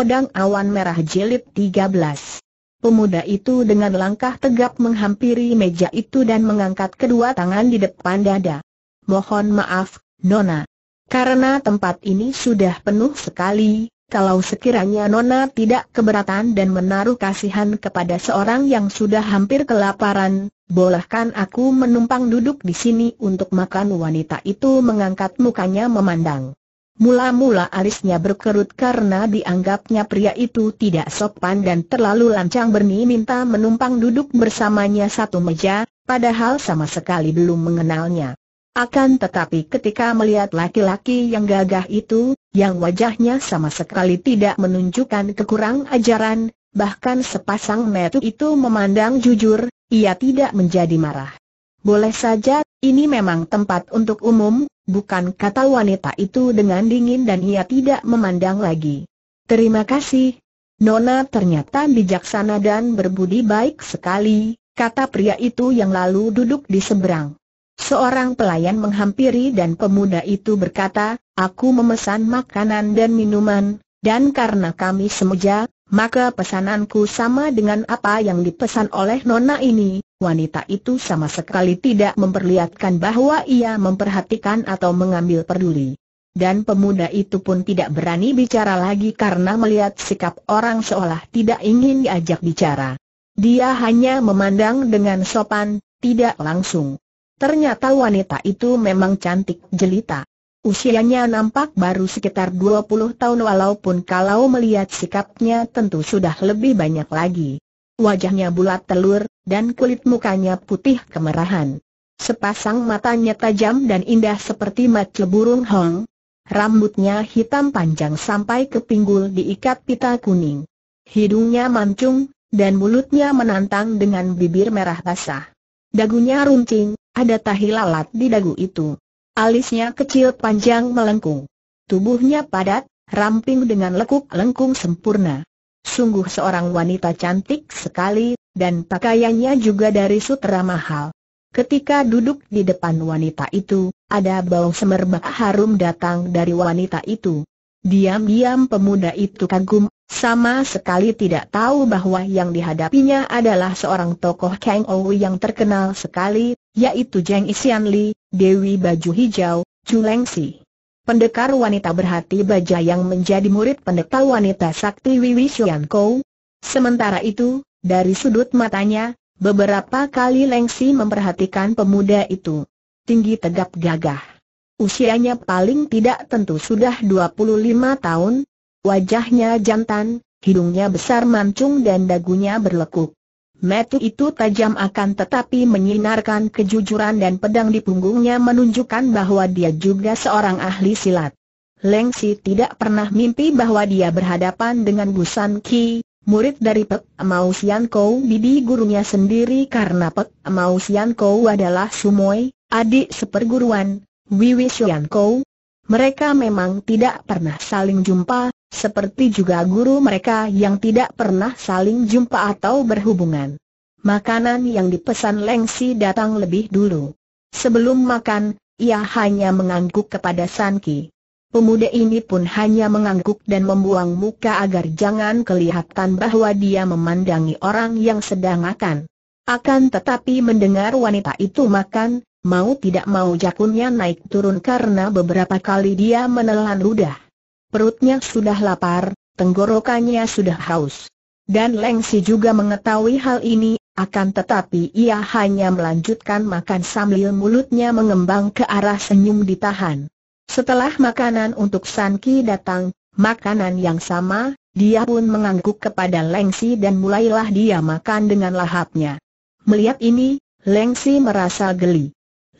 Pedang Awan Merah Jilid 13 Pemuda itu dengan langkah tegap menghampiri meja itu dan mengangkat kedua tangan di depan dada. Mohon maaf, Nona. Karena tempat ini sudah penuh sekali, kalau sekiranya Nona tidak keberatan dan menaruh kasihan kepada seorang yang sudah hampir kelaparan, bolehkan aku menumpang duduk di sini untuk makan wanita itu mengangkat mukanya memandang. Mula-mula alisnya berkerut karena dianggapnya pria itu tidak sopan dan terlalu lancang Berni minta menumpang duduk bersamanya satu meja, padahal sama sekali belum mengenalnya. Akan tetapi ketika melihat laki-laki yang gagah itu, yang wajahnya sama sekali tidak menunjukkan kekurang ajaran, bahkan sepasang metu itu memandang jujur, ia tidak menjadi marah. Boleh saja ini memang tempat untuk umum, bukan kata wanita itu dengan dingin dan ia tidak memandang lagi. Terima kasih. Nona ternyata bijaksana dan berbudi baik sekali, kata pria itu yang lalu duduk di seberang. Seorang pelayan menghampiri dan pemuda itu berkata, aku memesan makanan dan minuman, dan karena kami semuja, maka pesananku sama dengan apa yang dipesan oleh nona ini, wanita itu sama sekali tidak memperlihatkan bahwa ia memperhatikan atau mengambil peduli. Dan pemuda itu pun tidak berani bicara lagi karena melihat sikap orang seolah tidak ingin diajak bicara. Dia hanya memandang dengan sopan, tidak langsung. Ternyata wanita itu memang cantik jelita. Usianya nampak baru sekitar 20 tahun walaupun kalau melihat sikapnya tentu sudah lebih banyak lagi. Wajahnya bulat telur, dan kulit mukanya putih kemerahan. Sepasang matanya tajam dan indah seperti mata burung hong. Rambutnya hitam panjang sampai ke pinggul diikat pita kuning. Hidungnya mancung, dan mulutnya menantang dengan bibir merah basah. Dagunya runcing, ada tahi lalat di dagu itu. Alisnya kecil panjang melengkung. Tubuhnya padat, ramping dengan lekuk-lengkung sempurna. Sungguh seorang wanita cantik sekali, dan pakaiannya juga dari sutra mahal. Ketika duduk di depan wanita itu, ada bau semerbak harum datang dari wanita itu. Diam-diam pemuda itu kagum, sama sekali tidak tahu bahwa yang dihadapinya adalah seorang tokoh Kang Ou yang terkenal sekali, yaitu Jeng Isian Li, Dewi Baju Hijau, Culengsi. Pendekar wanita berhati baja yang menjadi murid pendekar wanita Sakti Wiwi Kou. Sementara itu, dari sudut matanya, beberapa kali Lengsi memperhatikan pemuda itu. Tinggi tegap gagah. Usianya paling tidak tentu sudah 25 tahun. Wajahnya jantan, hidungnya besar mancung dan dagunya berlekuk. Metu itu tajam akan tetapi menyinarkan kejujuran dan pedang di punggungnya menunjukkan bahwa dia juga seorang ahli silat. Lengsi tidak pernah mimpi bahwa dia berhadapan dengan Busan Ki, murid dari Pek Mao Sian Kou bibi gurunya sendiri karena Pek Mao Sian Kou adalah Sumoy, adik seperguruan, Wiwi Sian Kou. Mereka memang tidak pernah saling jumpa, seperti juga guru mereka yang tidak pernah saling jumpa atau berhubungan. Makanan yang dipesan Lengsi datang lebih dulu. Sebelum makan, ia hanya mengangguk kepada Sanki. Pemuda ini pun hanya mengangguk dan membuang muka agar jangan kelihatan bahwa dia memandangi orang yang sedang makan. Akan tetapi mendengar wanita itu makan, mau tidak mau jakunnya naik turun karena beberapa kali dia menelan ludah perutnya sudah lapar, tenggorokannya sudah haus. Dan Lengsi juga mengetahui hal ini, akan tetapi ia hanya melanjutkan makan sambil mulutnya mengembang ke arah senyum ditahan. Setelah makanan untuk Sanki datang, makanan yang sama, dia pun mengangguk kepada Lengsi dan mulailah dia makan dengan lahapnya. Melihat ini, Lengsi merasa geli.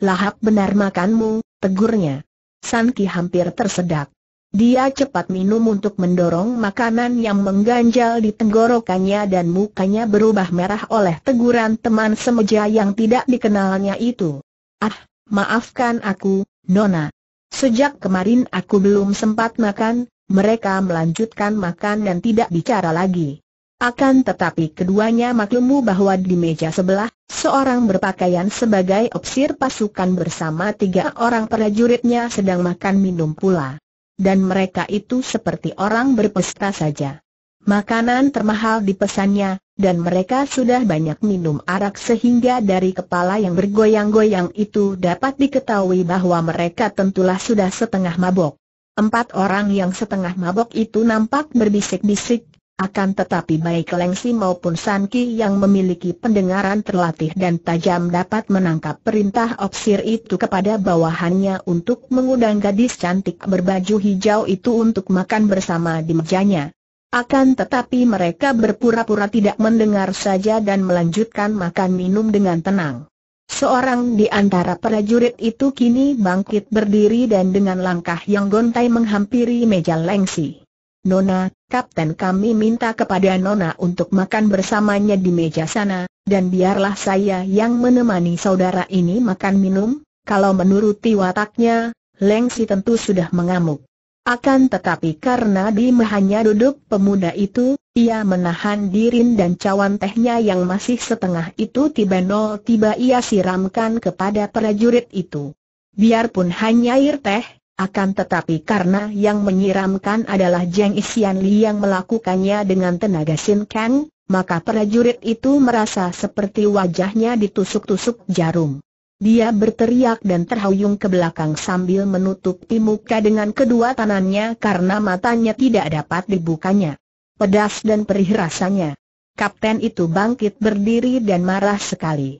Lahap benar makanmu, tegurnya. Sanki hampir tersedak. Dia cepat minum untuk mendorong makanan yang mengganjal di tenggorokannya dan mukanya berubah merah oleh teguran teman semeja yang tidak dikenalnya itu. Ah, maafkan aku, Nona. Sejak kemarin aku belum sempat makan, mereka melanjutkan makan dan tidak bicara lagi. Akan tetapi keduanya maklumu bahwa di meja sebelah, seorang berpakaian sebagai opsir pasukan bersama tiga orang prajuritnya sedang makan minum pula dan mereka itu seperti orang berpesta saja. Makanan termahal dipesannya, dan mereka sudah banyak minum arak sehingga dari kepala yang bergoyang-goyang itu dapat diketahui bahwa mereka tentulah sudah setengah mabok. Empat orang yang setengah mabok itu nampak berbisik-bisik, akan tetapi baik Lengsi maupun Sanki yang memiliki pendengaran terlatih dan tajam dapat menangkap perintah Oksir itu kepada bawahannya untuk mengundang gadis cantik berbaju hijau itu untuk makan bersama di mejanya. Akan tetapi mereka berpura-pura tidak mendengar saja dan melanjutkan makan minum dengan tenang. Seorang di antara prajurit itu kini bangkit berdiri dan dengan langkah yang gontai menghampiri meja Lengsi. Nona, Kapten kami minta kepada Nona untuk makan bersamanya di meja sana, dan biarlah saya yang menemani saudara ini makan minum, kalau menuruti wataknya, Lengsi tentu sudah mengamuk. Akan tetapi karena di hanya duduk pemuda itu, ia menahan dirin dan cawan tehnya yang masih setengah itu tiba-tiba ia siramkan kepada prajurit itu. Biarpun hanya air teh, akan tetapi karena yang menyiramkan adalah Jeng Isian Li yang melakukannya dengan tenaga Sin Kang, maka prajurit itu merasa seperti wajahnya ditusuk-tusuk jarum. Dia berteriak dan terhuyung ke belakang sambil menutupi muka dengan kedua tangannya karena matanya tidak dapat dibukanya. Pedas dan perih rasanya. Kapten itu bangkit berdiri dan marah sekali.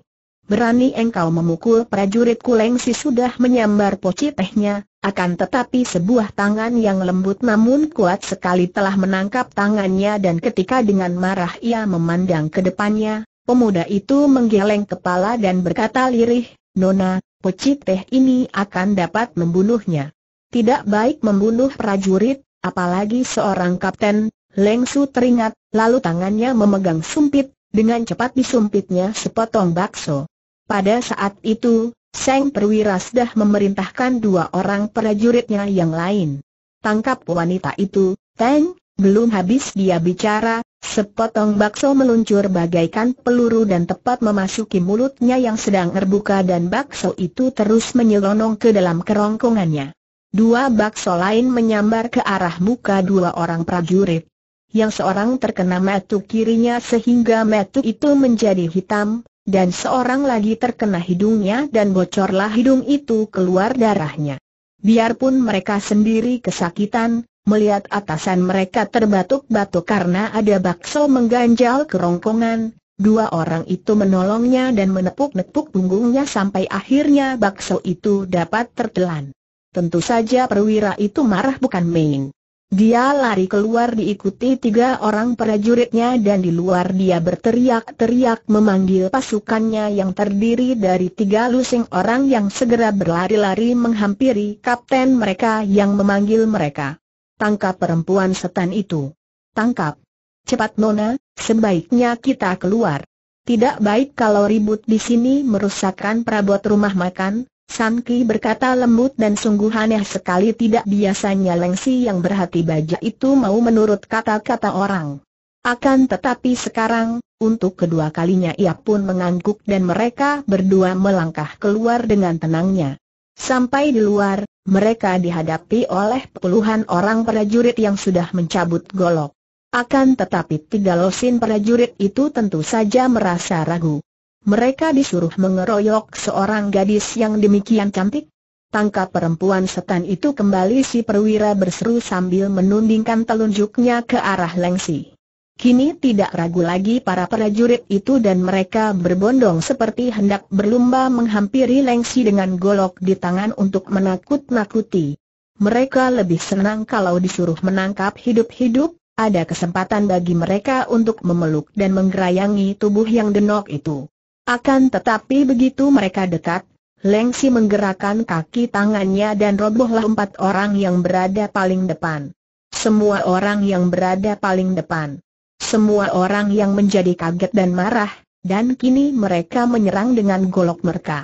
Berani engkau memukul prajurit si sudah menyambar poci tehnya, akan tetapi sebuah tangan yang lembut namun kuat sekali telah menangkap tangannya dan ketika dengan marah ia memandang ke depannya, pemuda itu menggeleng kepala dan berkata lirih, Nona, poci teh ini akan dapat membunuhnya. Tidak baik membunuh prajurit, apalagi seorang kapten, Lengsu teringat, lalu tangannya memegang sumpit, dengan cepat disumpitnya sepotong bakso. Pada saat itu, Seng Perwira sudah memerintahkan dua orang prajuritnya yang lain. Tangkap wanita itu, Teng, belum habis dia bicara, sepotong bakso meluncur bagaikan peluru dan tepat memasuki mulutnya yang sedang terbuka dan bakso itu terus menyelonong ke dalam kerongkongannya. Dua bakso lain menyambar ke arah muka dua orang prajurit. Yang seorang terkena metu kirinya sehingga metu itu menjadi hitam, dan seorang lagi terkena hidungnya dan bocorlah hidung itu keluar darahnya. Biarpun mereka sendiri kesakitan, melihat atasan mereka terbatuk-batuk karena ada bakso mengganjal kerongkongan, dua orang itu menolongnya dan menepuk-nepuk punggungnya sampai akhirnya bakso itu dapat tertelan. Tentu saja perwira itu marah bukan main. Dia lari keluar diikuti tiga orang prajuritnya dan di luar dia berteriak-teriak memanggil pasukannya yang terdiri dari tiga lusin orang yang segera berlari-lari menghampiri kapten mereka yang memanggil mereka. Tangkap perempuan setan itu. Tangkap. Cepat Nona, sebaiknya kita keluar. Tidak baik kalau ribut di sini merusakkan perabot rumah makan, San Ki berkata lembut dan sungguh aneh sekali tidak biasanya Lengsi yang berhati baja itu mau menurut kata-kata orang. Akan tetapi sekarang, untuk kedua kalinya ia pun mengangguk dan mereka berdua melangkah keluar dengan tenangnya. Sampai di luar, mereka dihadapi oleh puluhan orang prajurit yang sudah mencabut golok. Akan tetapi tiga losin prajurit itu tentu saja merasa ragu. Mereka disuruh mengeroyok seorang gadis yang demikian cantik? Tangkap perempuan setan itu kembali si perwira berseru sambil menundingkan telunjuknya ke arah Lengsi. Kini tidak ragu lagi para prajurit itu dan mereka berbondong seperti hendak berlumba menghampiri Lengsi dengan golok di tangan untuk menakut-nakuti. Mereka lebih senang kalau disuruh menangkap hidup-hidup, ada kesempatan bagi mereka untuk memeluk dan menggerayangi tubuh yang denok itu. Akan tetapi begitu mereka dekat, Lengsi menggerakkan kaki tangannya dan robohlah empat orang yang berada paling depan. Semua orang yang berada paling depan. Semua orang yang menjadi kaget dan marah, dan kini mereka menyerang dengan golok mereka.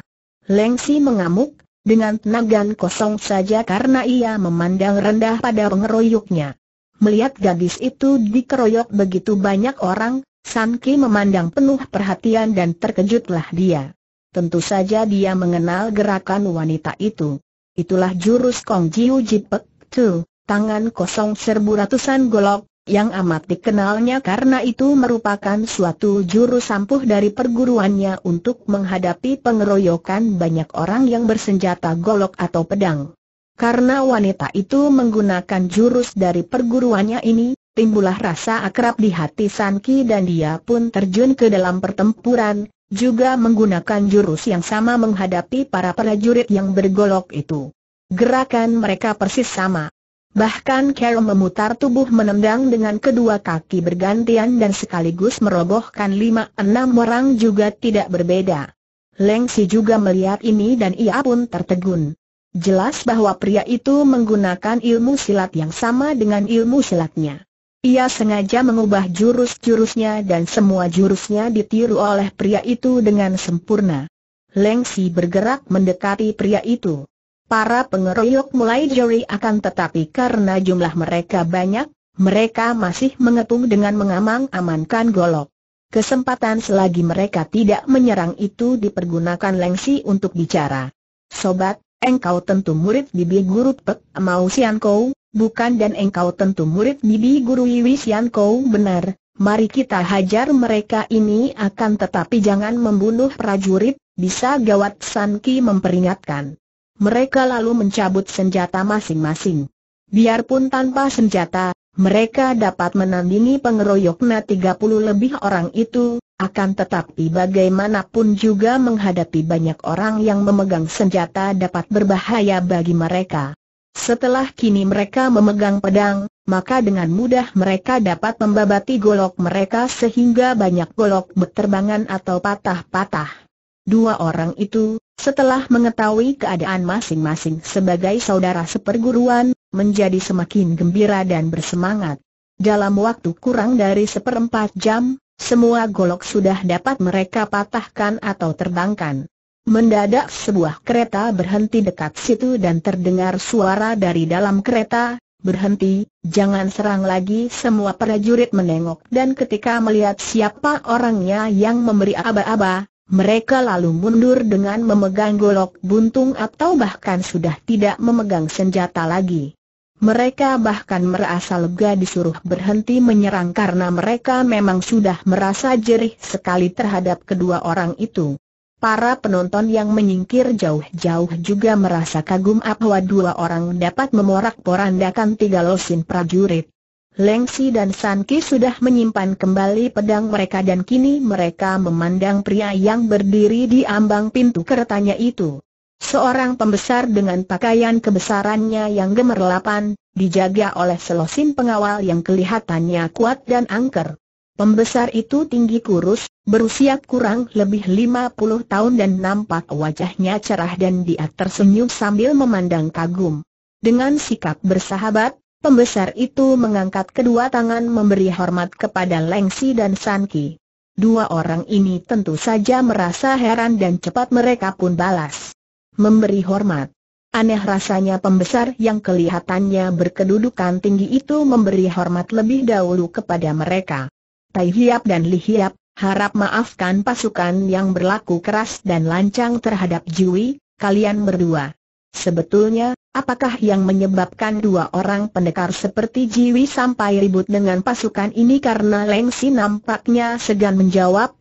Lengsi mengamuk, dengan tenaga kosong saja karena ia memandang rendah pada pengeroyoknya. Melihat gadis itu dikeroyok begitu banyak orang, San Ki memandang penuh perhatian dan terkejutlah dia. Tentu saja dia mengenal gerakan wanita itu. Itulah jurus Kong Jiu Jipek Tu, tangan kosong serbu ratusan golok, yang amat dikenalnya karena itu merupakan suatu jurus ampuh dari perguruannya untuk menghadapi pengeroyokan banyak orang yang bersenjata golok atau pedang. Karena wanita itu menggunakan jurus dari perguruannya ini, timbullah rasa akrab di hati Sanki dan dia pun terjun ke dalam pertempuran, juga menggunakan jurus yang sama menghadapi para prajurit yang bergolok itu. Gerakan mereka persis sama. Bahkan Carol memutar tubuh menendang dengan kedua kaki bergantian dan sekaligus merobohkan lima enam orang juga tidak berbeda. Lengsi juga melihat ini dan ia pun tertegun. Jelas bahwa pria itu menggunakan ilmu silat yang sama dengan ilmu silatnya. Ia sengaja mengubah jurus-jurusnya dan semua jurusnya ditiru oleh pria itu dengan sempurna. Lengsi bergerak mendekati pria itu. Para pengeroyok mulai jari akan tetapi karena jumlah mereka banyak, mereka masih mengetung dengan mengamang-amankan golok. Kesempatan selagi mereka tidak menyerang itu dipergunakan Lengsi untuk bicara. Sobat, engkau tentu murid bibi guru Pek Mau Sian Kou, bukan dan engkau tentu murid bibi guru Wisian kau benar, mari kita hajar mereka ini akan tetapi jangan membunuh prajurit, bisa gawat Sanki memperingatkan. Mereka lalu mencabut senjata masing-masing. Biarpun tanpa senjata, mereka dapat menandingi pengeroyokna 30 lebih orang itu, akan tetapi bagaimanapun juga menghadapi banyak orang yang memegang senjata dapat berbahaya bagi mereka. Setelah kini mereka memegang pedang, maka dengan mudah mereka dapat membabati golok mereka sehingga banyak golok berterbangan atau patah-patah. Dua orang itu, setelah mengetahui keadaan masing-masing sebagai saudara seperguruan, menjadi semakin gembira dan bersemangat. Dalam waktu kurang dari seperempat jam, semua golok sudah dapat mereka patahkan atau terbangkan. Mendadak sebuah kereta berhenti dekat situ dan terdengar suara dari dalam kereta, berhenti, jangan serang lagi semua prajurit menengok dan ketika melihat siapa orangnya yang memberi aba-aba, mereka lalu mundur dengan memegang golok buntung atau bahkan sudah tidak memegang senjata lagi. Mereka bahkan merasa lega disuruh berhenti menyerang karena mereka memang sudah merasa jerih sekali terhadap kedua orang itu. Para penonton yang menyingkir jauh-jauh juga merasa kagum bahwa dua orang dapat memorak-porandakan tiga losin prajurit. Lengsi dan Sanki sudah menyimpan kembali pedang mereka dan kini mereka memandang pria yang berdiri di ambang pintu keretanya itu. Seorang pembesar dengan pakaian kebesarannya yang gemerlapan, dijaga oleh selosin pengawal yang kelihatannya kuat dan angker. Pembesar itu tinggi kurus, berusia kurang lebih 50 tahun dan nampak wajahnya cerah dan dia tersenyum sambil memandang kagum. Dengan sikap bersahabat, pembesar itu mengangkat kedua tangan memberi hormat kepada Lengsi dan Sanki. Dua orang ini tentu saja merasa heran dan cepat mereka pun balas. Memberi hormat. Aneh rasanya pembesar yang kelihatannya berkedudukan tinggi itu memberi hormat lebih dahulu kepada mereka. Tai Hiap dan Li Hiap, harap maafkan pasukan yang berlaku keras dan lancang terhadap Jui, kalian berdua. Sebetulnya, apakah yang menyebabkan dua orang pendekar seperti Jiwi sampai ribut dengan pasukan ini karena Lengsi nampaknya segan menjawab,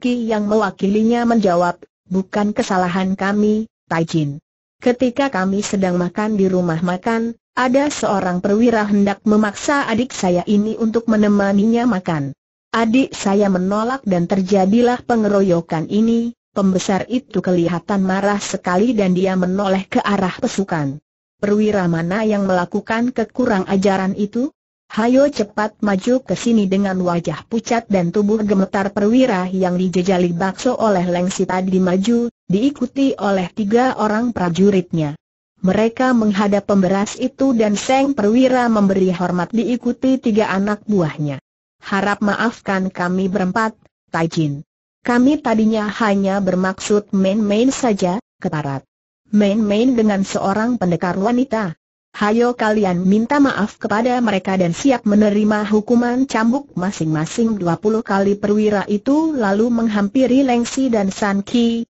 Ki yang mewakilinya menjawab, bukan kesalahan kami, Taijin. Ketika kami sedang makan di rumah makan, ada seorang perwira hendak memaksa adik saya ini untuk menemaninya makan. Adik saya menolak dan terjadilah pengeroyokan ini, pembesar itu kelihatan marah sekali dan dia menoleh ke arah pesukan. Perwira mana yang melakukan kekurang ajaran itu? Hayo cepat maju ke sini dengan wajah pucat dan tubuh gemetar perwira yang dijejali bakso oleh Lengsi tadi maju, diikuti oleh tiga orang prajuritnya. Mereka menghadap pemberas itu dan Seng Perwira memberi hormat diikuti tiga anak buahnya. Harap maafkan kami berempat, Taijin. Kami tadinya hanya bermaksud main-main saja, ketarat. Main-main dengan seorang pendekar wanita. Hayo kalian minta maaf kepada mereka dan siap menerima hukuman cambuk masing-masing 20 kali perwira itu lalu menghampiri Lengsi dan San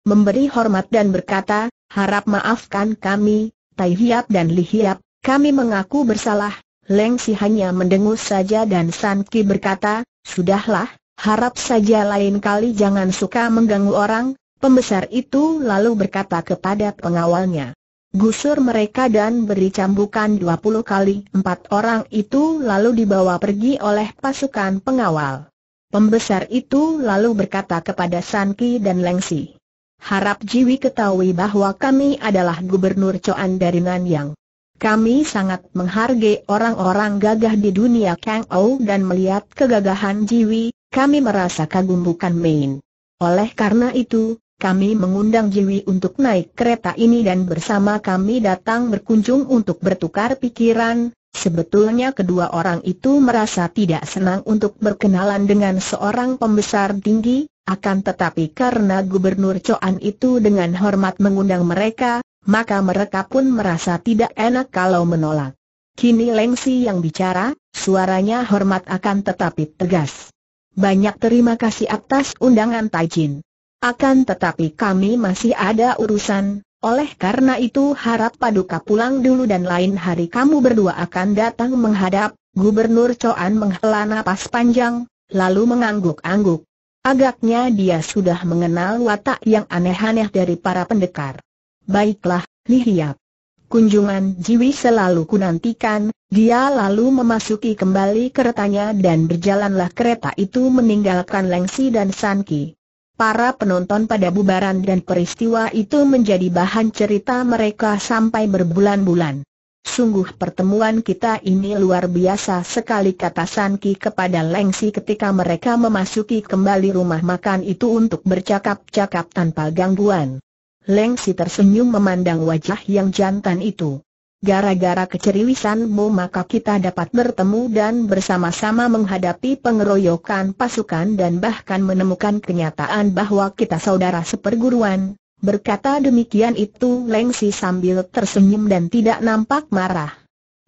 memberi hormat dan berkata, harap maafkan kami, Tai Hiap dan Li Hiap, kami mengaku bersalah, Leng Si hanya mendengus saja dan San Ki berkata, sudahlah, harap saja lain kali jangan suka mengganggu orang, pembesar itu lalu berkata kepada pengawalnya. Gusur mereka dan beri cambukan 20 kali empat orang itu lalu dibawa pergi oleh pasukan pengawal. Pembesar itu lalu berkata kepada Sanki dan Lengsi. Harap Jiwi ketahui bahwa kami adalah Gubernur Coan dari Nanyang. Kami sangat menghargai orang-orang gagah di dunia Kang Ou dan melihat kegagahan Jiwi, kami merasa kagum bukan main. Oleh karena itu, kami mengundang Jiwi untuk naik kereta ini dan bersama kami datang berkunjung untuk bertukar pikiran, Sebetulnya kedua orang itu merasa tidak senang untuk berkenalan dengan seorang pembesar tinggi, akan tetapi karena Gubernur Coan itu dengan hormat mengundang mereka, maka mereka pun merasa tidak enak kalau menolak. Kini Lengsi yang bicara, suaranya hormat akan tetapi tegas. Banyak terima kasih atas undangan Taijin. Akan tetapi kami masih ada urusan, oleh karena itu harap Paduka pulang dulu dan lain hari kamu berdua akan datang menghadap, Gubernur Coan menghela napas panjang, lalu mengangguk-angguk. Agaknya dia sudah mengenal watak yang aneh-aneh dari para pendekar. Baiklah, Lihiap. Kunjungan Jiwi selalu kunantikan, dia lalu memasuki kembali keretanya dan berjalanlah kereta itu meninggalkan Lengsi dan Sanki. Para penonton pada bubaran dan peristiwa itu menjadi bahan cerita mereka sampai berbulan-bulan. Sungguh pertemuan kita ini luar biasa sekali kata Sanki kepada Lengsi ketika mereka memasuki kembali rumah makan itu untuk bercakap-cakap tanpa gangguan. Lengsi tersenyum memandang wajah yang jantan itu. Gara-gara keceriwisanmu maka kita dapat bertemu dan bersama-sama menghadapi pengeroyokan pasukan dan bahkan menemukan kenyataan bahwa kita saudara seperguruan. Berkata demikian itu Lengsi sambil tersenyum dan tidak nampak marah.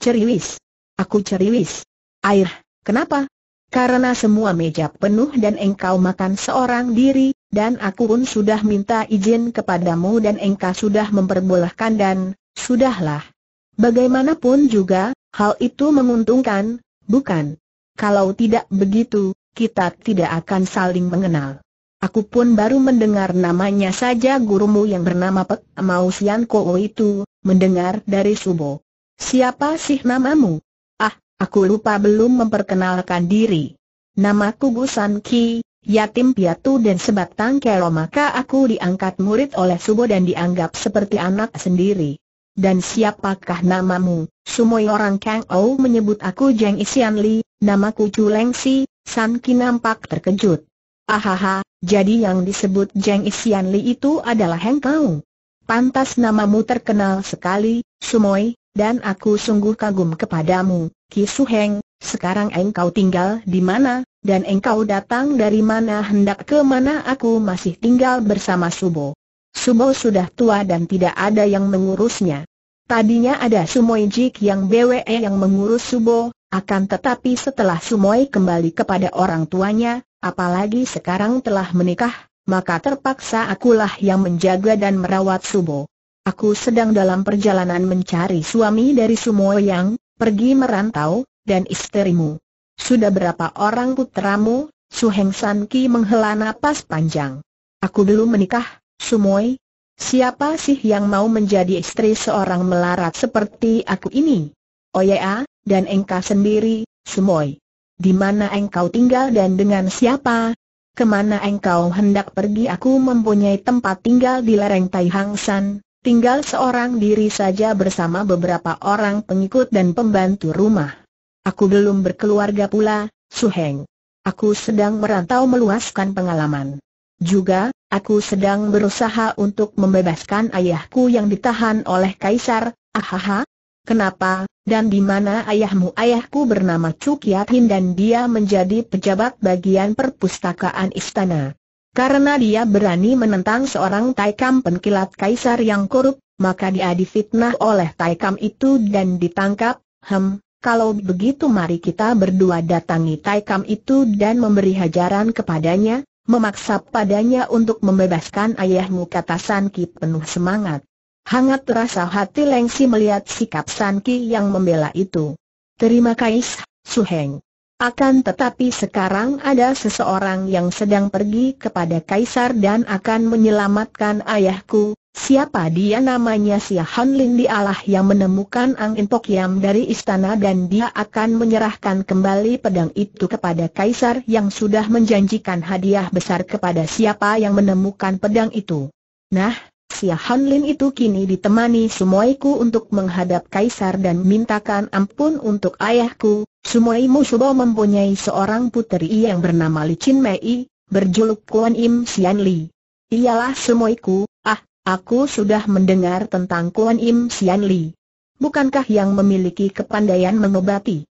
Ceriwis. Aku ceriwis. Air, kenapa? Karena semua meja penuh dan engkau makan seorang diri, dan aku pun sudah minta izin kepadamu dan engkau sudah memperbolehkan dan, sudahlah, Bagaimanapun juga, hal itu menguntungkan, bukan? Kalau tidak begitu, kita tidak akan saling mengenal. Aku pun baru mendengar namanya saja gurumu yang bernama Pek Mau Koo itu, mendengar dari Subo. Siapa sih namamu? Ah, aku lupa belum memperkenalkan diri. Namaku Gusan Ki, yatim piatu dan sebatang kero maka aku diangkat murid oleh Subo dan dianggap seperti anak sendiri. Dan siapakah namamu? Semua orang Kang Ou menyebut aku Jeng Isian Li, namaku Chu Leng Si, San Ki nampak terkejut. Ahaha, jadi yang disebut Jeng Isian Li itu adalah Heng Kau. Pantas namamu terkenal sekali, Sumoi, dan aku sungguh kagum kepadamu, Ki Su Heng, sekarang engkau tinggal di mana, dan engkau datang dari mana hendak ke mana aku masih tinggal bersama Subo. Sumo sudah tua dan tidak ada yang mengurusnya. Tadinya ada Sumoijik yang BWE yang mengurus Subo, akan tetapi setelah Sumoi kembali kepada orang tuanya, apalagi sekarang telah menikah, maka terpaksa akulah yang menjaga dan merawat Subo. Aku sedang dalam perjalanan mencari suami dari Sumo yang pergi merantau, dan istrimu. Sudah berapa orang putramu? Suheng Heng San Ki menghela napas panjang. Aku belum menikah, Sumoy, siapa sih yang mau menjadi istri seorang melarat seperti aku ini? Oh ya, dan engkau sendiri, Sumoy. Di mana engkau tinggal dan dengan siapa? Kemana engkau hendak pergi? Aku mempunyai tempat tinggal di lereng Tai San, tinggal seorang diri saja bersama beberapa orang pengikut dan pembantu rumah. Aku belum berkeluarga pula, Su Heng. Aku sedang merantau meluaskan pengalaman. Juga, aku sedang berusaha untuk membebaskan ayahku yang ditahan oleh kaisar, ahaha. Kenapa, dan di mana ayahmu? Ayahku bernama Cukyatin dan dia menjadi pejabat bagian perpustakaan istana. Karena dia berani menentang seorang Taikam penkilat kaisar yang korup, maka dia difitnah oleh Taikam itu dan ditangkap. Hem, kalau begitu mari kita berdua datangi Taikam itu dan memberi hajaran kepadanya, memaksa padanya untuk membebaskan ayahmu kata Sanki penuh semangat. Hangat terasa hati Lengsi melihat sikap Sanki yang membela itu. Terima kasih, Heng. Akan tetapi sekarang ada seseorang yang sedang pergi kepada Kaisar dan akan menyelamatkan ayahku, Siapa dia namanya si Han Lin dialah yang menemukan Ang Pok Yam dari istana dan dia akan menyerahkan kembali pedang itu kepada Kaisar yang sudah menjanjikan hadiah besar kepada siapa yang menemukan pedang itu. Nah, si Han Lin itu kini ditemani Sumoiku untuk menghadap Kaisar dan mintakan ampun untuk ayahku. Sumoi Musubo mempunyai seorang puteri yang bernama Li Chin Mei, berjuluk Kuan Im Sian Li. Ialah Sumoiku, Aku sudah mendengar tentang Kuan Im Sian Li. Bukankah yang memiliki kepandaian mengobati?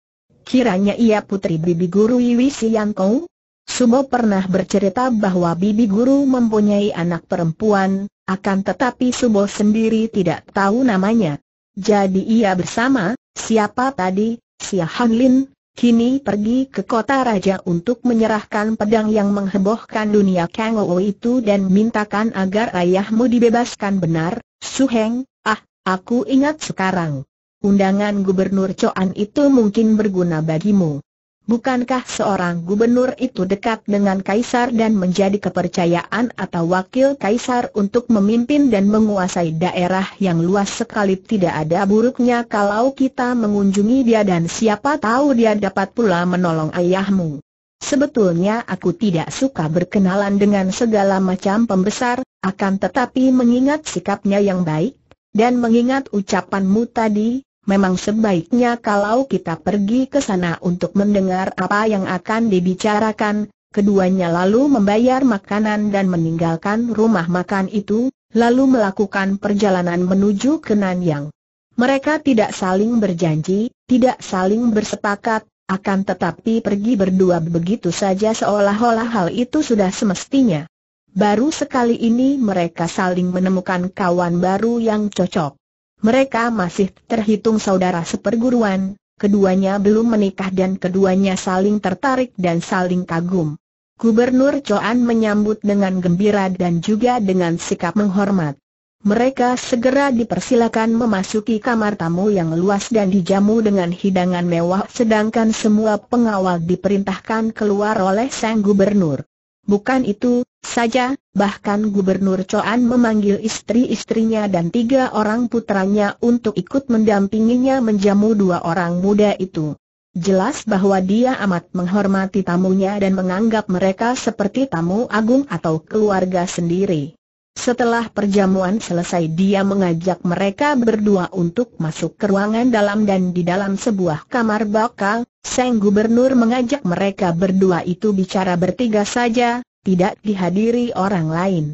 Kiranya ia putri bibi guru Iwi Sian Kou? Subo pernah bercerita bahwa bibi guru mempunyai anak perempuan, akan tetapi Subo sendiri tidak tahu namanya. Jadi ia bersama, siapa tadi, Sia Han Lin, Kini pergi ke kota raja untuk menyerahkan pedang yang menghebohkan dunia Kang Ou itu dan mintakan agar ayahmu dibebaskan benar, Su Heng. ah, aku ingat sekarang. Undangan Gubernur Coan itu mungkin berguna bagimu. Bukankah seorang gubernur itu dekat dengan kaisar dan menjadi kepercayaan atau wakil kaisar untuk memimpin dan menguasai daerah yang luas sekali tidak ada buruknya kalau kita mengunjungi dia dan siapa tahu dia dapat pula menolong ayahmu. Sebetulnya aku tidak suka berkenalan dengan segala macam pembesar, akan tetapi mengingat sikapnya yang baik, dan mengingat ucapanmu tadi, Memang sebaiknya kalau kita pergi ke sana untuk mendengar apa yang akan dibicarakan, keduanya lalu membayar makanan dan meninggalkan rumah makan itu, lalu melakukan perjalanan menuju ke Nanyang. Mereka tidak saling berjanji, tidak saling bersepakat, akan tetapi pergi berdua begitu saja seolah-olah hal itu sudah semestinya. Baru sekali ini mereka saling menemukan kawan baru yang cocok mereka masih terhitung saudara seperguruan, keduanya belum menikah dan keduanya saling tertarik dan saling kagum. Gubernur Choan menyambut dengan gembira dan juga dengan sikap menghormat. Mereka segera dipersilakan memasuki kamar tamu yang luas dan dijamu dengan hidangan mewah sedangkan semua pengawal diperintahkan keluar oleh sang gubernur. Bukan itu, saja, bahkan Gubernur Coan memanggil istri-istrinya dan tiga orang putranya untuk ikut mendampinginya menjamu dua orang muda itu. Jelas bahwa dia amat menghormati tamunya dan menganggap mereka seperti tamu agung atau keluarga sendiri. Setelah perjamuan selesai dia mengajak mereka berdua untuk masuk ke ruangan dalam dan di dalam sebuah kamar bakal, Sang Gubernur mengajak mereka berdua itu bicara bertiga saja, tidak dihadiri orang lain.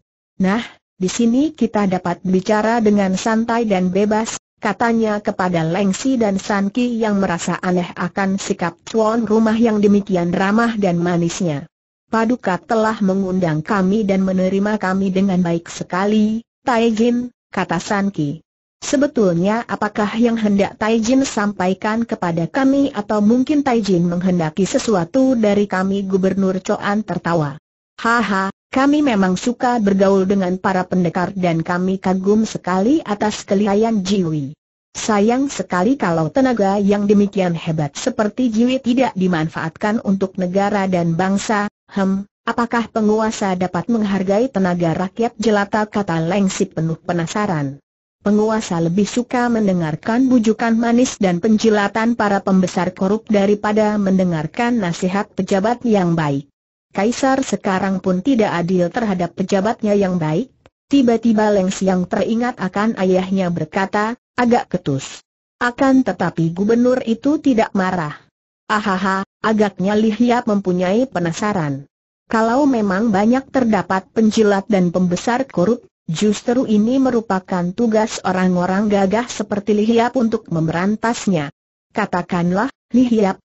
Nah, di sini kita dapat bicara dengan santai dan bebas, katanya kepada Lengsi dan Sanki yang merasa aneh akan sikap tuan rumah yang demikian ramah dan manisnya. Paduka telah mengundang kami dan menerima kami dengan baik sekali, Taijin, kata Sanki. Sebetulnya apakah yang hendak Taijin sampaikan kepada kami atau mungkin Taijin menghendaki sesuatu dari kami Gubernur Coan tertawa. Haha, kami memang suka bergaul dengan para pendekar dan kami kagum sekali atas kelihayan Jiwi. Sayang sekali kalau tenaga yang demikian hebat seperti Jiwi tidak dimanfaatkan untuk negara dan bangsa, hem, apakah penguasa dapat menghargai tenaga rakyat jelata kata Lengsi penuh penasaran. Penguasa lebih suka mendengarkan bujukan manis dan penjilatan para pembesar korup daripada mendengarkan nasihat pejabat yang baik. Kaisar sekarang pun tidak adil terhadap pejabatnya yang baik. Tiba-tiba Leng Siang teringat akan ayahnya berkata, agak ketus. Akan tetapi gubernur itu tidak marah. Ahaha, agaknya Li mempunyai penasaran. Kalau memang banyak terdapat penjilat dan pembesar korup, justru ini merupakan tugas orang-orang gagah seperti Li untuk memberantasnya. Katakanlah, Li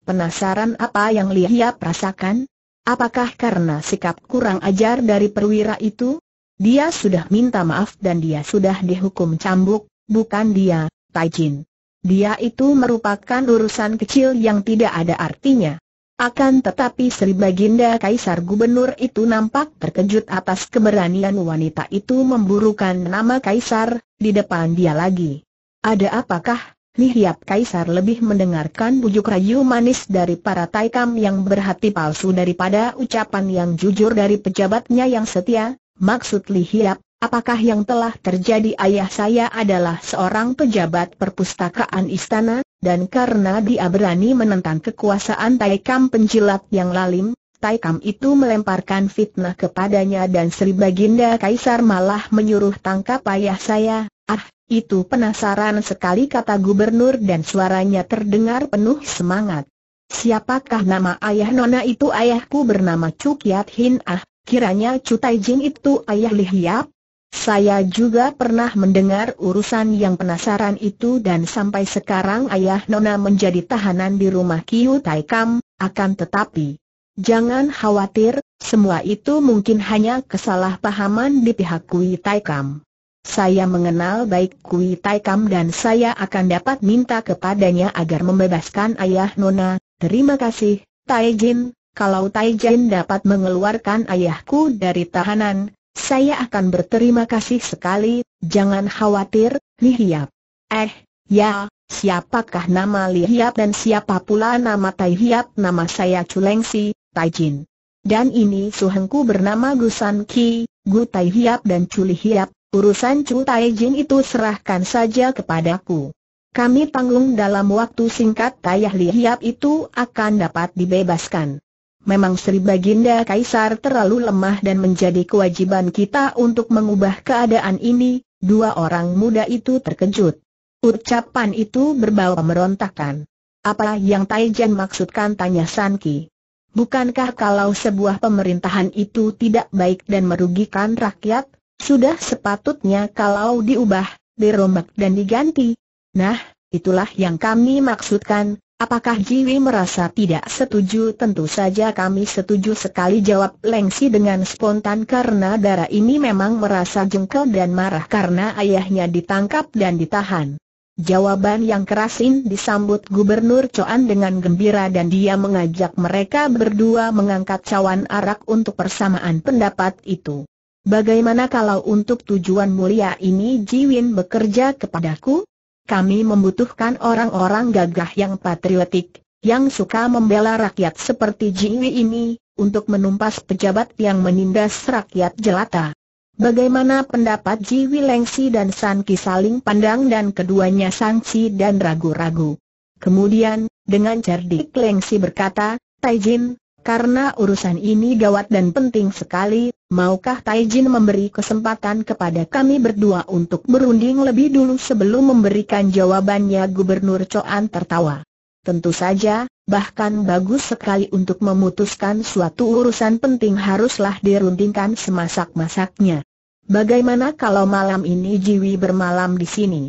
penasaran apa yang Li rasakan? Apakah karena sikap kurang ajar dari perwira itu? Dia sudah minta maaf dan dia sudah dihukum cambuk, bukan dia, Tai Jin. Dia itu merupakan urusan kecil yang tidak ada artinya. Akan tetapi Sri Baginda Kaisar Gubernur itu nampak terkejut atas keberanian wanita itu memburukan nama Kaisar, di depan dia lagi. Ada apakah, Lihiap Kaisar lebih mendengarkan bujuk rayu manis dari para taikam yang berhati palsu daripada ucapan yang jujur dari pejabatnya yang setia, maksud Lihiap, apakah yang telah terjadi ayah saya adalah seorang pejabat perpustakaan istana, dan karena dia berani menentang kekuasaan taikam penjilat yang lalim, Taikam itu melemparkan fitnah kepadanya dan Sri Baginda Kaisar malah menyuruh tangkap ayah saya, Ah, itu penasaran sekali kata gubernur dan suaranya terdengar penuh semangat. Siapakah nama ayah Nona itu ayahku bernama Cukiat Hin Ah, kiranya Chu Jin itu ayah Li Hiap? Saya juga pernah mendengar urusan yang penasaran itu dan sampai sekarang ayah Nona menjadi tahanan di rumah Kiu Tai Kam, akan tetapi... Jangan khawatir, semua itu mungkin hanya kesalahpahaman di pihak Kui Tai Kam. Saya mengenal baik Kui Tai Kam dan saya akan dapat minta kepadanya agar membebaskan ayah Nona. Terima kasih, Tai Jin. Kalau Tai Jin dapat mengeluarkan ayahku dari tahanan, saya akan berterima kasih sekali. Jangan khawatir, Li Hiap. Eh, ya, siapakah nama Li Hiap dan siapa pula nama Tai Hiap? Nama saya Culengsi, Tai Jin. Dan ini suhengku bernama Gusan Ki, Gu Tai Hiap dan Culi Hiap. Urusan Chu Tai Jin itu serahkan saja kepadaku. Kami tanggung dalam waktu singkat Tayah Li Hiap itu akan dapat dibebaskan. Memang Sri Baginda Kaisar terlalu lemah dan menjadi kewajiban kita untuk mengubah keadaan ini, dua orang muda itu terkejut. Ucapan itu berbau merontakkan. Apa yang Taijin maksudkan tanya Sanki? Bukankah kalau sebuah pemerintahan itu tidak baik dan merugikan rakyat, sudah sepatutnya kalau diubah, dirombak dan diganti. Nah, itulah yang kami maksudkan, apakah Jiwi merasa tidak setuju? Tentu saja kami setuju sekali jawab Lengsi dengan spontan karena darah ini memang merasa jengkel dan marah karena ayahnya ditangkap dan ditahan. Jawaban yang kerasin disambut Gubernur Coan dengan gembira dan dia mengajak mereka berdua mengangkat cawan arak untuk persamaan pendapat itu. Bagaimana kalau untuk tujuan mulia ini Jiwin bekerja kepadaku? Kami membutuhkan orang-orang gagah yang patriotik, yang suka membela rakyat seperti Jiwi ini, untuk menumpas pejabat yang menindas rakyat jelata. Bagaimana pendapat Jiwi Lengsi dan Sanki saling pandang dan keduanya sangsi dan ragu-ragu. Kemudian, dengan cerdik Lengsi berkata, Taijin, karena urusan ini gawat dan penting sekali, maukah Taijin memberi kesempatan kepada kami berdua untuk berunding lebih dulu sebelum memberikan jawabannya Gubernur Coan tertawa. Tentu saja, bahkan bagus sekali untuk memutuskan suatu urusan penting haruslah dirundingkan semasak-masaknya. Bagaimana kalau malam ini Jiwi bermalam di sini?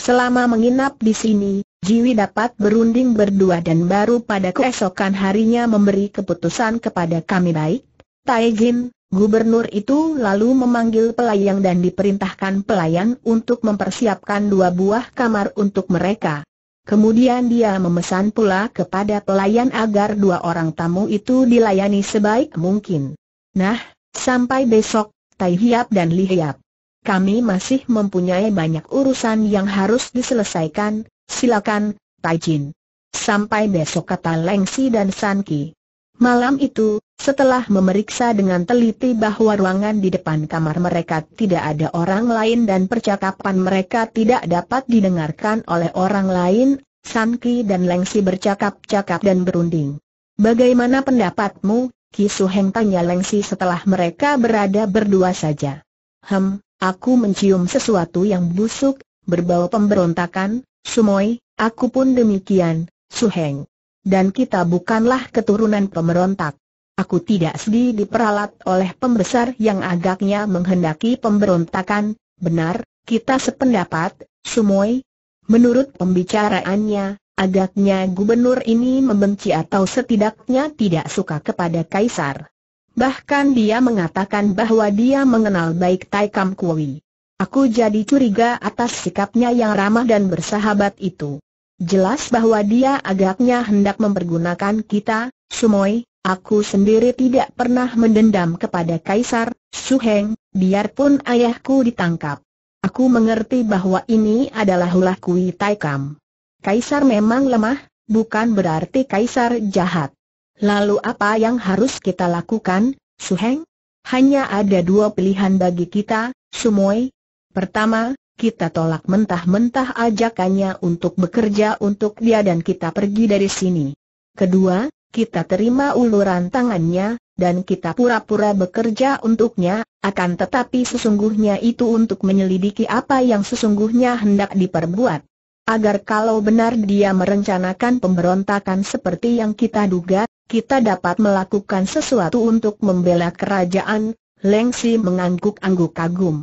Selama menginap di sini, Jiwi dapat berunding berdua dan baru pada keesokan harinya memberi keputusan kepada kami baik. Taijin, gubernur itu lalu memanggil pelayan dan diperintahkan pelayan untuk mempersiapkan dua buah kamar untuk mereka. Kemudian dia memesan pula kepada pelayan agar dua orang tamu itu dilayani sebaik mungkin. Nah, sampai besok, Tai Hiap dan Li Hiap. Kami masih mempunyai banyak urusan yang harus diselesaikan, Silakan, Taijin. Sampai besok kata Lengsi dan Sanki. Malam itu, setelah memeriksa dengan teliti bahwa ruangan di depan kamar mereka tidak ada orang lain dan percakapan mereka tidak dapat didengarkan oleh orang lain, Sanki dan Lengsi bercakap-cakap dan berunding. Bagaimana pendapatmu, Kisu Heng tanya Lengsi setelah mereka berada berdua saja. Hem, aku mencium sesuatu yang busuk, berbau pemberontakan, Sumoi, aku pun demikian, Suheng. Dan kita bukanlah keturunan pemberontak. Aku tidak sedih diperalat oleh pembesar yang agaknya menghendaki pemberontakan, benar, kita sependapat, Sumoi. Menurut pembicaraannya, agaknya gubernur ini membenci atau setidaknya tidak suka kepada Kaisar. Bahkan dia mengatakan bahwa dia mengenal baik Taikam Kuwi. Aku jadi curiga atas sikapnya yang ramah dan bersahabat itu. Jelas bahwa dia agaknya hendak mempergunakan kita, Sumoy, aku sendiri tidak pernah mendendam kepada Kaisar, Heng, biarpun ayahku ditangkap. Aku mengerti bahwa ini adalah ulah kui Taikam. Kaisar memang lemah, bukan berarti Kaisar jahat. Lalu apa yang harus kita lakukan, Heng? Hanya ada dua pilihan bagi kita, Sumoy, Pertama, kita tolak mentah-mentah ajakannya untuk bekerja untuk dia dan kita pergi dari sini. Kedua, kita terima uluran tangannya, dan kita pura-pura bekerja untuknya, akan tetapi sesungguhnya itu untuk menyelidiki apa yang sesungguhnya hendak diperbuat agar kalau benar dia merencanakan pemberontakan seperti yang kita duga, kita dapat melakukan sesuatu untuk membela kerajaan, Lengsi mengangguk-angguk kagum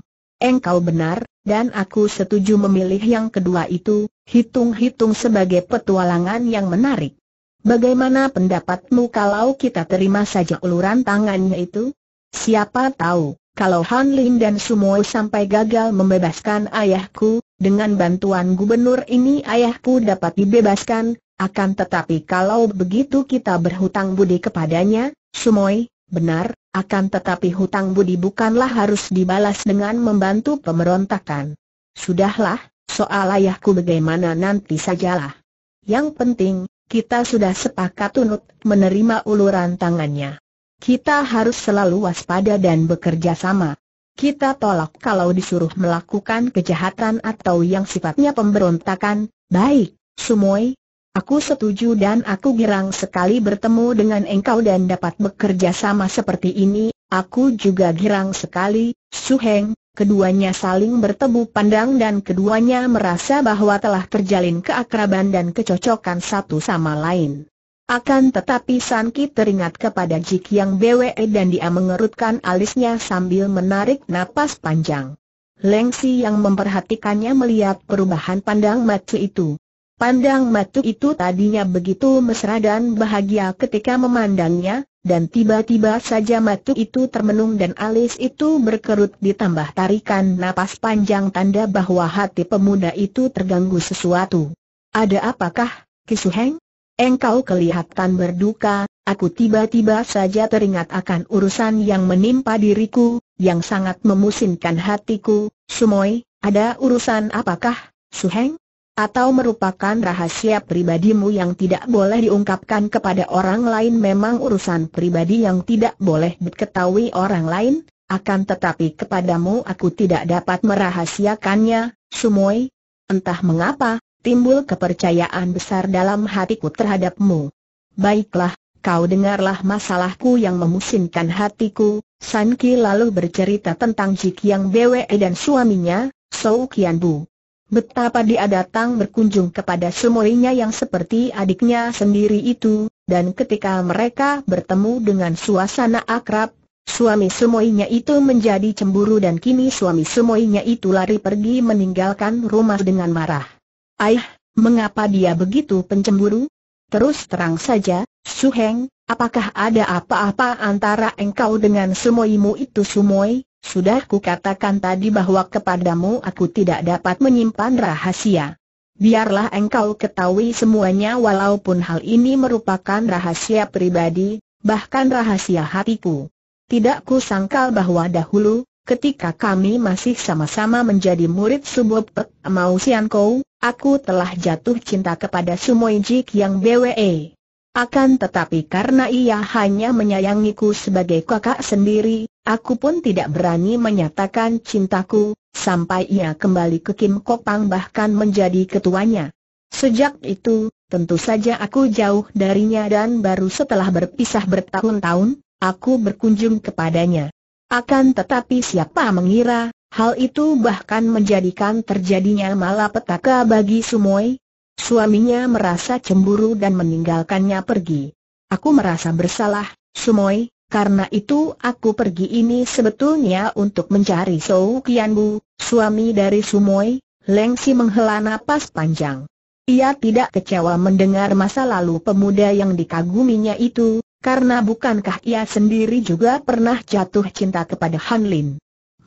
engkau benar, dan aku setuju memilih yang kedua itu, hitung-hitung sebagai petualangan yang menarik. Bagaimana pendapatmu kalau kita terima saja uluran tangannya itu? Siapa tahu, kalau Han Lin dan Sumo sampai gagal membebaskan ayahku, dengan bantuan gubernur ini ayahku dapat dibebaskan, akan tetapi kalau begitu kita berhutang budi kepadanya, Sumoy, benar, akan tetapi hutang budi bukanlah harus dibalas dengan membantu pemberontakan. Sudahlah, soal ayahku bagaimana nanti sajalah. Yang penting, kita sudah sepakat tunut menerima uluran tangannya. Kita harus selalu waspada dan bekerja sama. Kita tolak kalau disuruh melakukan kejahatan atau yang sifatnya pemberontakan, baik, Sumoy, Aku setuju dan aku girang sekali bertemu dengan engkau dan dapat bekerja sama seperti ini, aku juga girang sekali, Su Heng, keduanya saling bertemu pandang dan keduanya merasa bahwa telah terjalin keakraban dan kecocokan satu sama lain. Akan tetapi San Ki teringat kepada Jik yang BWE dan dia mengerutkan alisnya sambil menarik napas panjang. Lengsi yang memperhatikannya melihat perubahan pandang Matsu itu. Pandang matu itu tadinya begitu mesra dan bahagia ketika memandangnya, dan tiba-tiba saja matu itu termenung dan alis itu berkerut ditambah tarikan napas panjang tanda bahwa hati pemuda itu terganggu sesuatu. Ada apakah, Kisuheng? Engkau kelihatan berduka, aku tiba-tiba saja teringat akan urusan yang menimpa diriku, yang sangat memusinkan hatiku, Sumoy, ada urusan apakah, Suheng? atau merupakan rahasia pribadimu yang tidak boleh diungkapkan kepada orang lain memang urusan pribadi yang tidak boleh diketahui orang lain, akan tetapi kepadamu aku tidak dapat merahasiakannya, Sumoi. Entah mengapa, timbul kepercayaan besar dalam hatiku terhadapmu. Baiklah, kau dengarlah masalahku yang memusinkan hatiku, Sanki lalu bercerita tentang Jik Yang Bwe dan suaminya, Sou Kian Bu. Betapa dia datang berkunjung kepada semuanya yang seperti adiknya sendiri itu, dan ketika mereka bertemu dengan suasana akrab, suami semuanya itu menjadi cemburu dan kini suami semuanya itu lari pergi meninggalkan rumah dengan marah. Aih, mengapa dia begitu pencemburu? Terus terang saja, Suheng, apakah ada apa-apa antara engkau dengan semuimu itu sumoi? Sudah kukatakan tadi bahwa kepadamu aku tidak dapat menyimpan rahasia. Biarlah engkau ketahui semuanya walaupun hal ini merupakan rahasia pribadi, bahkan rahasia hatiku. Tidak ku sangkal bahwa dahulu, ketika kami masih sama-sama menjadi murid subuh Pek Mausian Kou, aku telah jatuh cinta kepada Sumoijik yang BWE. Akan tetapi karena ia hanya menyayangiku sebagai kakak sendiri, aku pun tidak berani menyatakan cintaku, sampai ia kembali ke Kim Kopang bahkan menjadi ketuanya. Sejak itu, tentu saja aku jauh darinya dan baru setelah berpisah bertahun-tahun, aku berkunjung kepadanya. Akan tetapi siapa mengira, hal itu bahkan menjadikan terjadinya malapetaka bagi Sumoi, Suaminya merasa cemburu dan meninggalkannya pergi. Aku merasa bersalah, Sumoy, karena itu aku pergi ini sebetulnya untuk mencari Sou Kianbu, suami dari Sumoy, Lengsi menghela napas panjang. Ia tidak kecewa mendengar masa lalu pemuda yang dikaguminya itu, karena bukankah ia sendiri juga pernah jatuh cinta kepada Han Lin.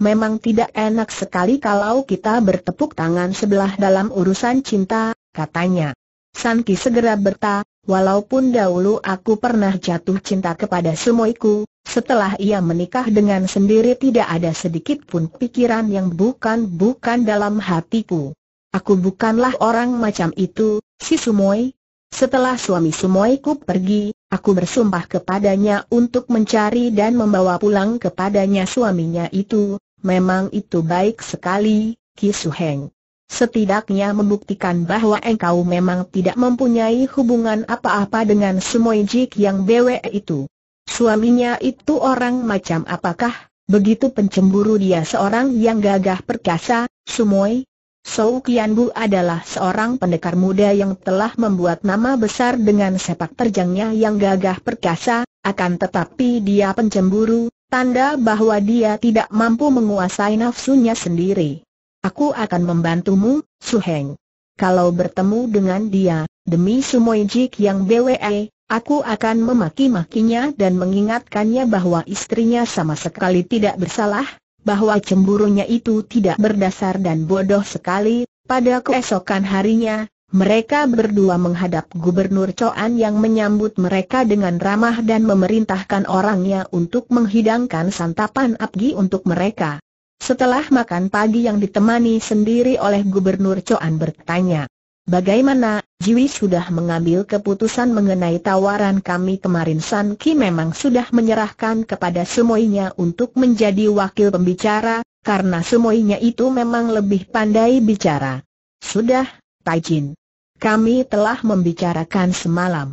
Memang tidak enak sekali kalau kita bertepuk tangan sebelah dalam urusan cinta, katanya. Sanki segera berta, walaupun dahulu aku pernah jatuh cinta kepada sumoiku, setelah ia menikah dengan sendiri tidak ada sedikit pun pikiran yang bukan-bukan dalam hatiku. Aku bukanlah orang macam itu, si Sumoi. Setelah suami Sumoiku pergi, aku bersumpah kepadanya untuk mencari dan membawa pulang kepadanya suaminya itu. Memang itu baik sekali, Ki Suheng. Setidaknya membuktikan bahwa engkau memang tidak mempunyai hubungan apa-apa dengan Jik yang bewe itu. Suaminya itu orang macam apakah? Begitu pencemburu dia seorang yang gagah perkasa, Sumoi. Sou Kianbu adalah seorang pendekar muda yang telah membuat nama besar dengan sepak terjangnya yang gagah perkasa, akan tetapi dia pencemburu, tanda bahwa dia tidak mampu menguasai nafsunya sendiri. Aku akan membantumu, Su Heng. Kalau bertemu dengan dia, demi Sumoijik yang BWE, aku akan memaki-makinya dan mengingatkannya bahwa istrinya sama sekali tidak bersalah, bahwa cemburunya itu tidak berdasar dan bodoh sekali. Pada keesokan harinya, mereka berdua menghadap Gubernur Coan yang menyambut mereka dengan ramah dan memerintahkan orangnya untuk menghidangkan santapan abgi untuk mereka. Setelah makan pagi yang ditemani sendiri oleh Gubernur Coan bertanya, Bagaimana, Jiwi sudah mengambil keputusan mengenai tawaran kami kemarin San Ki memang sudah menyerahkan kepada semuanya untuk menjadi wakil pembicara, karena semuanya itu memang lebih pandai bicara. Sudah, Jin. Kami telah membicarakan semalam.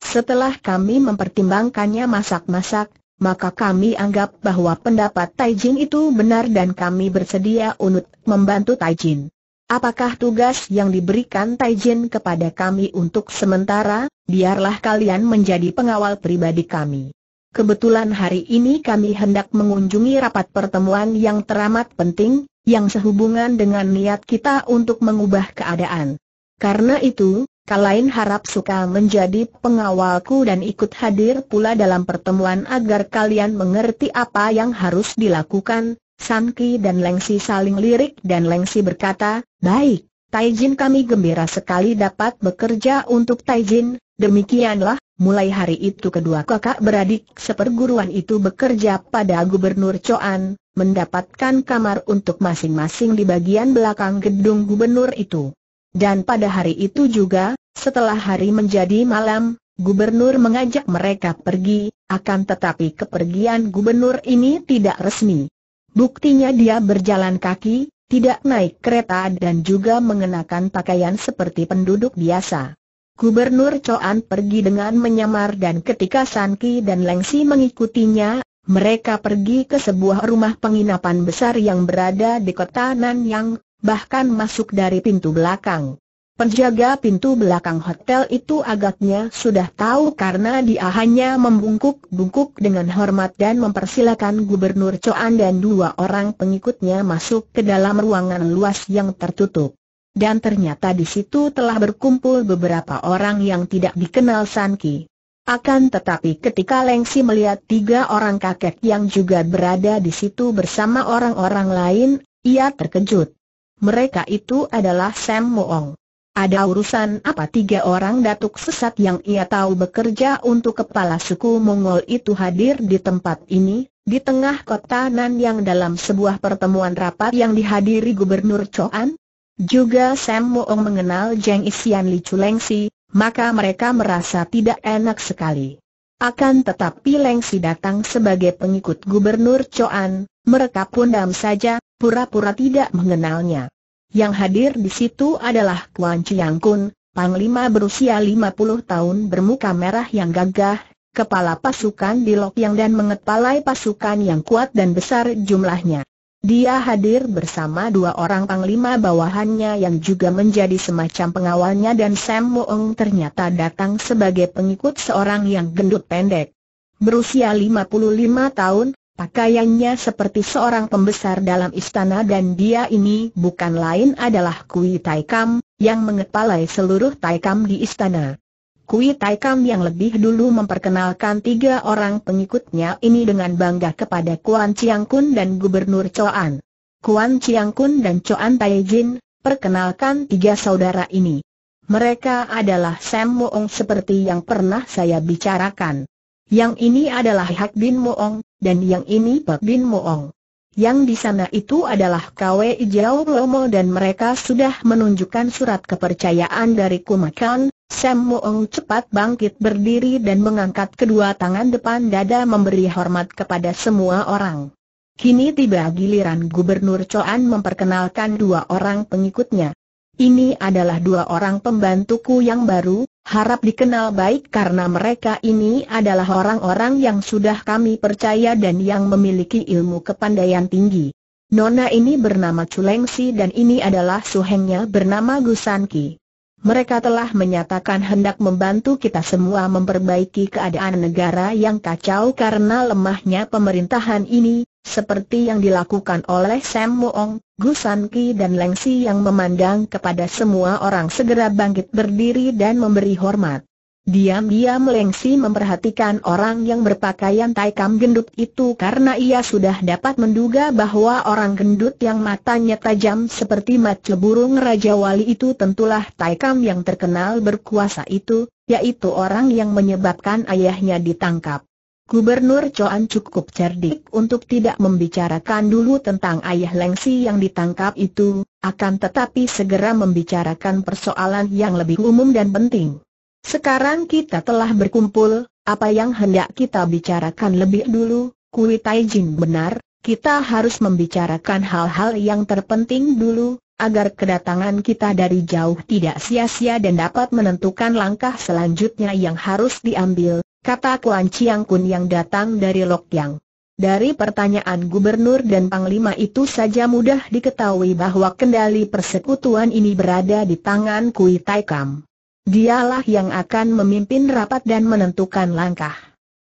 Setelah kami mempertimbangkannya masak-masak, maka kami anggap bahwa pendapat Taijin itu benar dan kami bersedia untuk membantu Taijin. Apakah tugas yang diberikan Taijin kepada kami untuk sementara, biarlah kalian menjadi pengawal pribadi kami. Kebetulan hari ini kami hendak mengunjungi rapat pertemuan yang teramat penting, yang sehubungan dengan niat kita untuk mengubah keadaan. Karena itu, Kalain harap suka menjadi pengawalku dan ikut hadir pula dalam pertemuan agar kalian mengerti apa yang harus dilakukan. Sanki dan Lengsi saling lirik dan Lengsi berkata, Baik, Taijin kami gembira sekali dapat bekerja untuk Taijin, demikianlah, mulai hari itu kedua kakak beradik seperguruan itu bekerja pada Gubernur Choan, mendapatkan kamar untuk masing-masing di bagian belakang gedung gubernur itu. Dan pada hari itu juga, setelah hari menjadi malam, gubernur mengajak mereka pergi, akan tetapi kepergian gubernur ini tidak resmi. Buktinya dia berjalan kaki, tidak naik kereta dan juga mengenakan pakaian seperti penduduk biasa. Gubernur coan pergi dengan menyamar dan ketika Sanki dan Lengsi mengikutinya, mereka pergi ke sebuah rumah penginapan besar yang berada di kota Nanyang, bahkan masuk dari pintu belakang. Penjaga pintu belakang hotel itu agaknya sudah tahu karena dia hanya membungkuk-bungkuk dengan hormat dan mempersilakan Gubernur Coan dan dua orang pengikutnya masuk ke dalam ruangan luas yang tertutup. Dan ternyata di situ telah berkumpul beberapa orang yang tidak dikenal Sanki. Akan tetapi ketika Lengsi melihat tiga orang kakek yang juga berada di situ bersama orang-orang lain, ia terkejut. Mereka itu adalah Sam Moong ada urusan apa tiga orang datuk sesat yang ia tahu bekerja untuk kepala suku Mongol itu hadir di tempat ini, di tengah kota Nan yang dalam sebuah pertemuan rapat yang dihadiri Gubernur Choan? Juga Sam Moong mengenal Jeng Isian Li Chulengsi, maka mereka merasa tidak enak sekali. Akan tetapi Lengsi datang sebagai pengikut Gubernur Choan, mereka pun dam saja, pura-pura tidak mengenalnya. Yang hadir di situ adalah Kuan Chiang Kun, panglima berusia 50 tahun bermuka merah yang gagah, kepala pasukan di Lok Yang dan mengepalai pasukan yang kuat dan besar jumlahnya. Dia hadir bersama dua orang panglima bawahannya yang juga menjadi semacam pengawalnya dan Sam Moong ternyata datang sebagai pengikut seorang yang gendut pendek. Berusia 55 tahun, Pakaiannya seperti seorang pembesar dalam istana dan dia ini bukan lain adalah Kui Taikam, yang mengepalai seluruh Taikam di istana. Kui Taikam yang lebih dulu memperkenalkan tiga orang pengikutnya ini dengan bangga kepada Kuan Chiang Kun dan Gubernur Choan. Kuan Chiang Kun dan Choan Tai perkenalkan tiga saudara ini. Mereka adalah Sam Moong seperti yang pernah saya bicarakan. Yang ini adalah Hak Bin Moong, dan yang ini Pak Bin Moong. Yang di sana itu adalah KW Ijau Lomo dan mereka sudah menunjukkan surat kepercayaan dari Kumakan, Sam Moong cepat bangkit berdiri dan mengangkat kedua tangan depan dada memberi hormat kepada semua orang. Kini tiba giliran Gubernur Choan memperkenalkan dua orang pengikutnya. Ini adalah dua orang pembantuku yang baru, harap dikenal baik karena mereka ini adalah orang-orang yang sudah kami percaya dan yang memiliki ilmu kepandaian tinggi. Nona ini bernama Culengsi dan ini adalah suhengnya bernama Gusanki. Mereka telah menyatakan hendak membantu kita semua memperbaiki keadaan negara yang kacau karena lemahnya pemerintahan ini, seperti yang dilakukan oleh Sam Moong, Gu San Ki dan Leng Si yang memandang kepada semua orang segera bangkit berdiri dan memberi hormat. Diam-diam Leng Si memperhatikan orang yang berpakaian taikam gendut itu karena ia sudah dapat menduga bahwa orang gendut yang matanya tajam seperti mata burung Raja Wali itu tentulah taikam yang terkenal berkuasa itu, yaitu orang yang menyebabkan ayahnya ditangkap. Gubernur Choan cukup cerdik untuk tidak membicarakan dulu tentang ayah Lengsi yang ditangkap itu, akan tetapi segera membicarakan persoalan yang lebih umum dan penting. Sekarang kita telah berkumpul, apa yang hendak kita bicarakan lebih dulu, Kui Taijin benar, kita harus membicarakan hal-hal yang terpenting dulu, agar kedatangan kita dari jauh tidak sia-sia dan dapat menentukan langkah selanjutnya yang harus diambil, kata Kuan Chiang Kun yang datang dari Lokyang. Dari pertanyaan gubernur dan panglima itu saja mudah diketahui bahwa kendali persekutuan ini berada di tangan Kui Tai Dialah yang akan memimpin rapat dan menentukan langkah.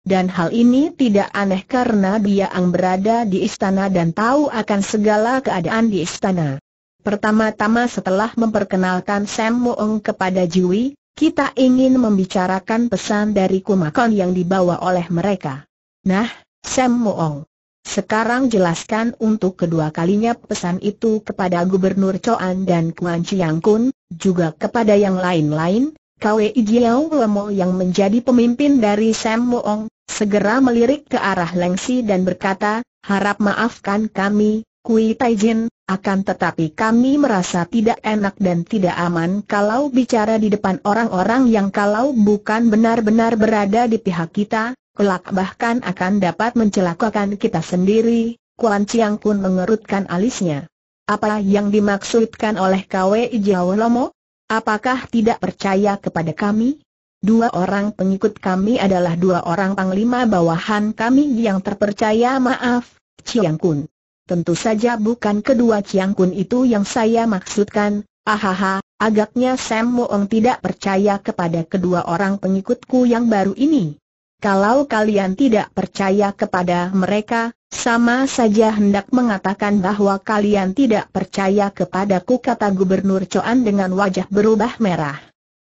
Dan hal ini tidak aneh karena dia ang berada di istana dan tahu akan segala keadaan di istana. Pertama-tama setelah memperkenalkan Sam Moong kepada Jui, kita ingin membicarakan pesan dari Kumakon yang dibawa oleh mereka. Nah, Sam Moong. Sekarang jelaskan untuk kedua kalinya pesan itu kepada Gubernur Choan dan Kuan Chiang Kun, juga kepada yang lain-lain, Kwei Jiao Lomo yang menjadi pemimpin dari Sam Moong, segera melirik ke arah Lengsi dan berkata, harap maafkan kami, Kui Taijin, akan tetapi kami merasa tidak enak dan tidak aman kalau bicara di depan orang-orang yang kalau bukan benar-benar berada di pihak kita, kelak bahkan akan dapat mencelakakan kita sendiri, Kuan Chiang pun mengerutkan alisnya. Apa yang dimaksudkan oleh Kwe Jawa Lomo? Apakah tidak percaya kepada kami? Dua orang pengikut kami adalah dua orang panglima bawahan kami yang terpercaya maaf, Chiang Kun. Tentu saja bukan kedua Chiang Kun itu yang saya maksudkan, ahaha, agaknya Sam Moong tidak percaya kepada kedua orang pengikutku yang baru ini. Kalau kalian tidak percaya kepada mereka, sama saja hendak mengatakan bahwa kalian tidak percaya kepadaku kata Gubernur Coan dengan wajah berubah merah.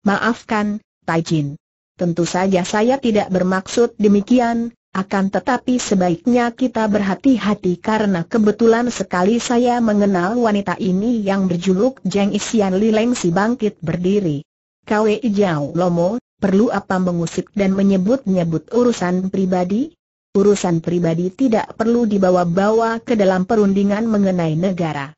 Maafkan, Jin. Tentu saja saya tidak bermaksud demikian, akan tetapi sebaiknya kita berhati-hati karena kebetulan sekali saya mengenal wanita ini yang berjuluk Jeng Isian Lileng si bangkit berdiri. Kwe Jiao Lomo, perlu apa mengusik dan menyebut-nyebut urusan pribadi? Urusan pribadi tidak perlu dibawa-bawa ke dalam perundingan mengenai negara.